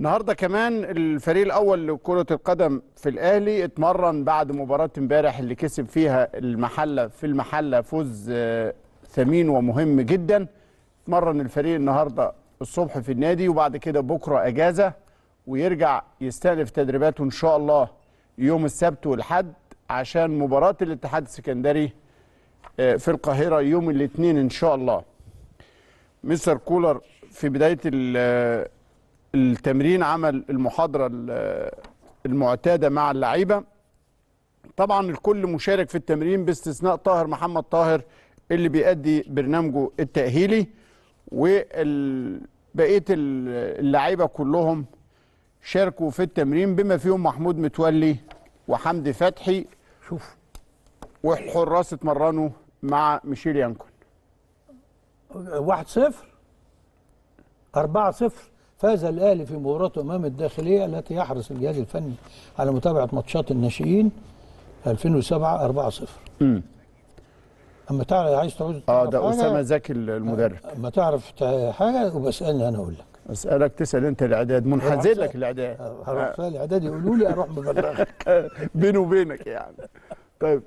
النهارده كمان الفريق الاول لكره القدم في الاهلي اتمرن بعد مباراه امبارح اللي كسب فيها المحله في المحله فوز آه، ثمين ومهم جدا اتمرن الفريق النهارده الصبح في النادي وبعد كده بكره اجازه ويرجع يستأنف تدريباته ان شاء الله يوم السبت والحد عشان مباراه الاتحاد السكندري آه، في القاهره يوم الاثنين ان شاء الله مستر كولر في بدايه التمرين عمل المحاضرة المعتادة مع اللعيبة طبعا الكل مشارك في التمرين باستثناء طاهر محمد طاهر اللي بيأدي برنامجه التأهيلي وبقية اللعيبة كلهم شاركوا في التمرين بما فيهم محمود متولي وحمدي فتحي شوف والحراس اتمرنوا مع ميشيل يانكون واحد صفر أربعة صفر فاز الاهلي في مباراته امام الداخليه التي يحرص الجهاز الفني على متابعه ماتشات الناشئين 2007 4-0 اما تعرف عايز تعوز اه ده اسامه زكي آه، المدرب اما تعرف حاجه يبقى اسالني انا اقول لك اسالك تسال انت الاعداد منحازين لك الاعداد آه، هروح اسال الاعداد يقولوا لي اروح مبلغك بيني وبينك يعني طيب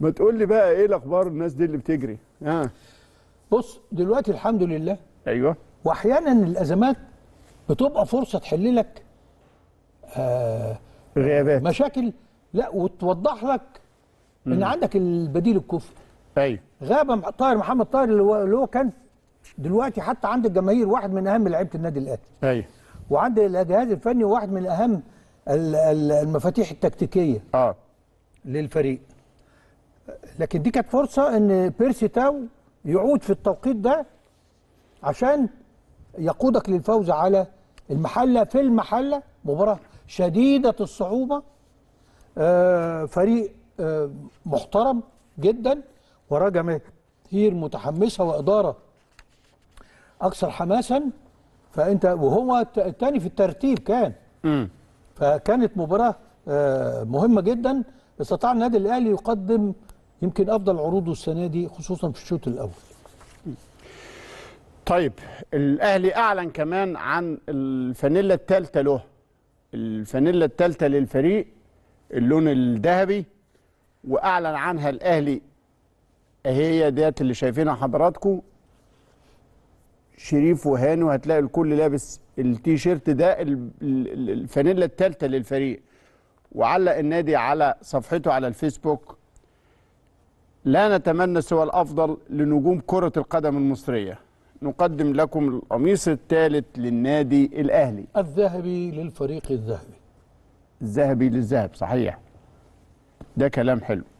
ما تقول لي بقى ايه الاخبار الناس دي اللي بتجري ها آه. بص دلوقتي الحمد لله ايوه واحيانا الازمات بتبقى فرصه تحل لك آه، غيابات مشاكل لا وتوضح لك مم. ان عندك البديل الكفؤ ايوه غاب طاهر محمد طاهر اللي هو كان دلوقتي حتى عند الجماهير واحد من اهم لعيبه النادي الاهلي ايوه وعند الجهاز الفني واحد من اهم المفاتيح التكتيكيه اه للفريق لكن دي كانت فرصه ان بيرسي تاو يعود في التوقيت ده عشان يقودك للفوز على المحله في المحله مباراه شديده الصعوبه آه، فريق آه، محترم جدا وراه جماهير متحمسه واداره اكثر حماسا فانت وهو الثاني في الترتيب كان فكانت مباراه آه، مهمه جدا استطاع النادي الاهلي يقدم يمكن افضل عروضه السنه دي خصوصا في الشوط الاول طيب الاهلي اعلن كمان عن الفانيلا الثالثه له الفانيلا الثالثه للفريق اللون الذهبي واعلن عنها الاهلي هي ديت اللي شايفينها حضراتكم شريف وهاني وهتلاقي الكل لابس التيشيرت ده الفانيلا الثالثه للفريق وعلق النادي على صفحته على الفيسبوك لا نتمنى سوى الافضل لنجوم كره القدم المصريه نقدم لكم القميص الثالث للنادي الأهلي الذهبي للفريق الذهبي الذهبي للذهب صحيح ده كلام حلو